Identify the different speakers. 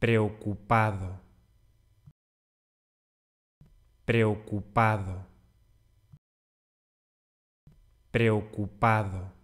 Speaker 1: preocupado, preocupado, preocupado.